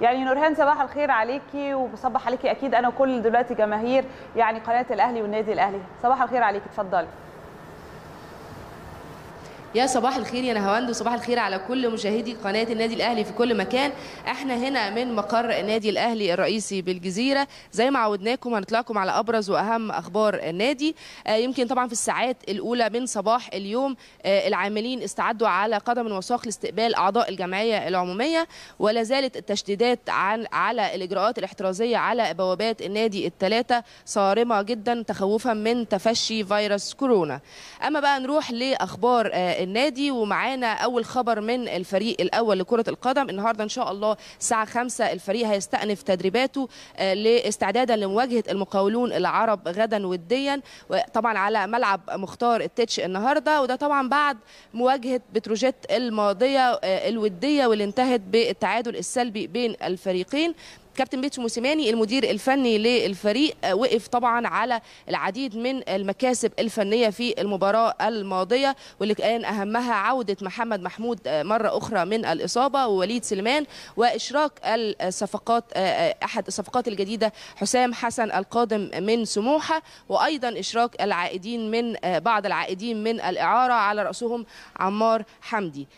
يعني نورهان صباح الخير عليكي وبصبح عليكي اكيد انا وكل دلوقتي جماهير يعني قناه الاهلي والنادي الاهلي صباح الخير عليكي اتفضلي يا صباح الخير يا نهاوند وصباح الخير على كل مشاهدي قناة النادي الأهلي في كل مكان احنا هنا من مقر النادي الأهلي الرئيسي بالجزيرة زي ما عودناكم هنطلعكم على أبرز وأهم أخبار النادي آه، يمكن طبعا في الساعات الأولى من صباح اليوم آه، العاملين استعدوا على قدم وساق لاستقبال أعضاء الجمعية العمومية ولا زالت التشديدات عن على الإجراءات الاحترازية على بوابات النادي الثلاثة صارمة جدا تخوفا من تفشي فيروس كورونا أما بقى نروح لأخبار آه، النادي ومعانا اول خبر من الفريق الاول لكره القدم النهارده ان شاء الله الساعه 5 الفريق هيستأنف تدريباته آه، لاستعدادا لمواجهه المقاولون العرب غدا وديا طبعا على ملعب مختار التتش النهارده وده طبعا بعد مواجهه بتروجيت الماضيه آه، الوديه واللي انتهت بالتعادل السلبي بين الفريقين كابتن بيتش موسيماني المدير الفني للفريق آه، وقف طبعا على العديد من المكاسب الفنيه في المباراه الماضيه واللي كان اهمها عوده محمد محمود آه، مره اخرى من الاصابه ووليد سليمان واشراك الصفقات آه، احد الصفقات الجديده حسام حسن القادم من سموحه وايضا اشراك العائدين من بعض العائدين من الاعاره على راسهم عمار حمدي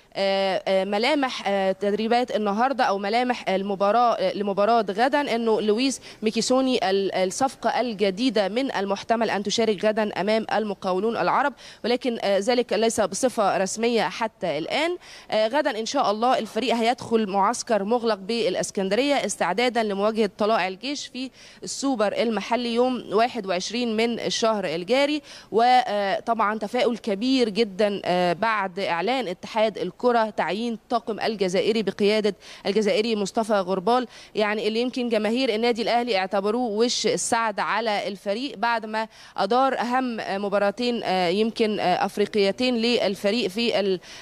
ملامح تدريبات النهارده او ملامح المباراه لمباراه يعرض غدا انه لويس ميكيسوني الصفقه الجديده من المحتمل ان تشارك غدا امام المقاولون العرب ولكن آه، ذلك ليس بصفه رسميه حتى الان آه، غدا ان شاء الله الفريق هيدخل معسكر مغلق بالاسكندريه استعدادا لمواجهه طلائع الجيش في السوبر المحلي يوم 21 من الشهر الجاري وطبعا آه، تفاؤل كبير جدا بعد اعلان اتحاد الكره تعيين طاقم الجزائري بقياده الجزائري مصطفى غربال يعني اللي اللي يمكن جماهير النادي الاهلي اعتبروه وش السعد على الفريق بعد ما ادار اهم مباراتين آه، يمكن آه، افريقيتين للفريق في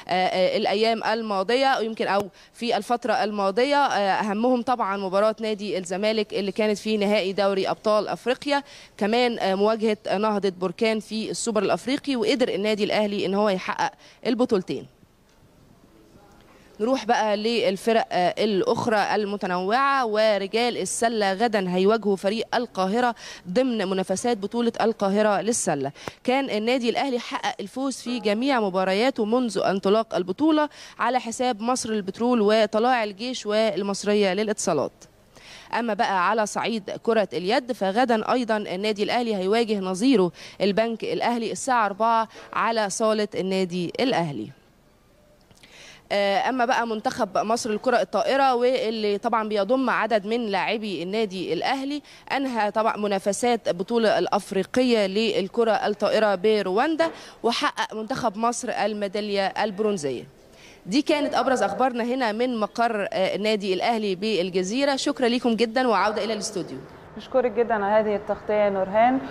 آه، الايام الماضيه ويمكن او في الفتره الماضيه اهمهم طبعا مباراه نادي الزمالك اللي كانت في نهائي دوري ابطال افريقيا كمان مواجهه نهضه بركان في السوبر الافريقي وقدر النادي الاهلي ان هو يحقق البطولتين نروح بقى للفرق آه، الأخرى المتنوعة ورجال السلة غدا هيواجهوا فريق القاهرة ضمن منافسات بطولة القاهرة للسلة كان النادي الأهلي حقق الفوز في جميع مبارياته منذ انطلاق البطولة على حساب مصر البترول وطلاع الجيش والمصرية للاتصالات اما بقى على صعيد كره اليد فغدا ايضا النادي الاهلي هيواجه نظيره البنك الاهلي الساعه 4 على صاله النادي الاهلي آه، اما بقى منتخب مصر الكره الطائره واللي طبعا بيضم عدد من لاعبي النادي الاهلي انهى طبعا منافسات البطوله الافريقيه للكره الطائره برواندا وحقق منتخب مصر الميداليه البرونزيه دي كانت ابرز اخبارنا هنا من مقر آه، النادي الاهلي بالجزيره شكرا لكم جدا وعوده الى الاستوديو نشكرك جدا على هذه التغطيه يا نورهان